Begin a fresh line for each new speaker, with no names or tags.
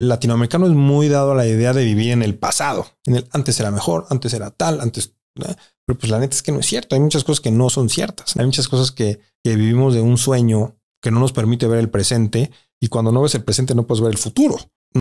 latinoamericano es muy dado a la idea de vivir en el pasado, en el antes era mejor, antes era tal, antes... Pero pues la neta es que no es cierto, hay muchas cosas que no son ciertas, hay muchas cosas que, que vivimos de un sueño que no nos permite ver el presente y cuando no ves el presente no puedes ver el futuro.